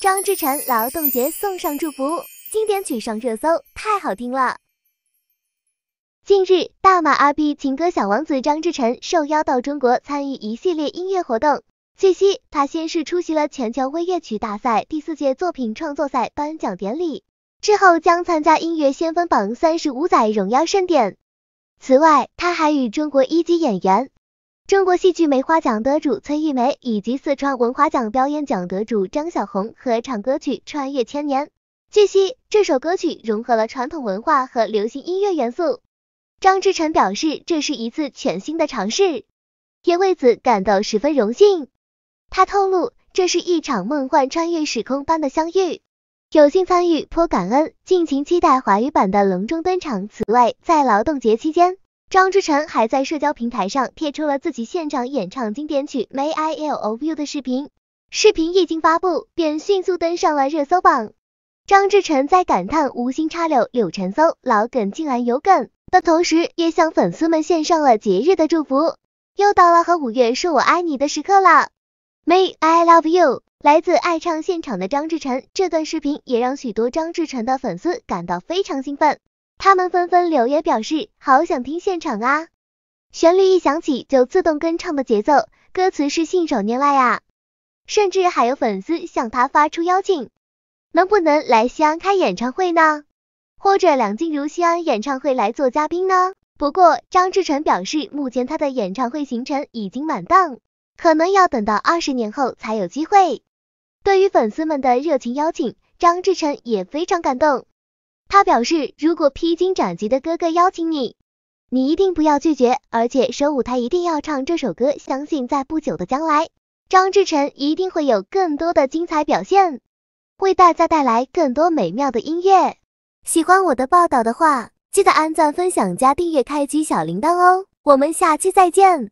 张智成劳动节送上祝福，经典曲上热搜，太好听了。近日，大马阿 B 情歌小王子张智成受邀到中国参与一系列音乐活动。据悉，他先是出席了全球微乐曲大赛第四届作品创作赛颁奖典礼，之后将参加音乐先锋榜三十五载荣耀盛典。此外，他还与中国一级演员。中国戏剧梅花奖得主崔玉梅以及四川文化奖表演奖得主张小红合唱歌曲《穿越千年》。据悉，这首歌曲融合了传统文化和流行音乐元素。张志成表示，这是一次全新的尝试，也为此感到十分荣幸。他透露，这是一场梦幻穿越时空般的相遇，有幸参与，颇感恩，尽情期待华语版的隆重登场。此外，在劳动节期间，张志成还在社交平台上贴出了自己现场演唱经典曲 May I Love You 的视频，视频一经发布便迅速登上了热搜榜。张志成在感叹无心插柳柳成收，老梗竟然有梗的同时，也向粉丝们献上了节日的祝福。又到了和五月说我爱你的时刻了。May I Love You 来自爱唱现场的张志成，这段视频也让许多张志成的粉丝感到非常兴奋。他们纷纷留言表示，好想听现场啊！旋律一响起就自动跟唱的节奏，歌词是信手拈来啊！甚至还有粉丝向他发出邀请，能不能来西安开演唱会呢？或者梁静茹西安演唱会来做嘉宾呢？不过张志成表示，目前他的演唱会行程已经满档，可能要等到二十年后才有机会。对于粉丝们的热情邀请，张志成也非常感动。他表示，如果披荆斩棘的哥哥邀请你，你一定不要拒绝，而且首舞台一定要唱这首歌。相信在不久的将来，张智成一定会有更多的精彩表现，为大家带来更多美妙的音乐。喜欢我的报道的话，记得按赞、分享、加订阅、开启小铃铛哦！我们下期再见。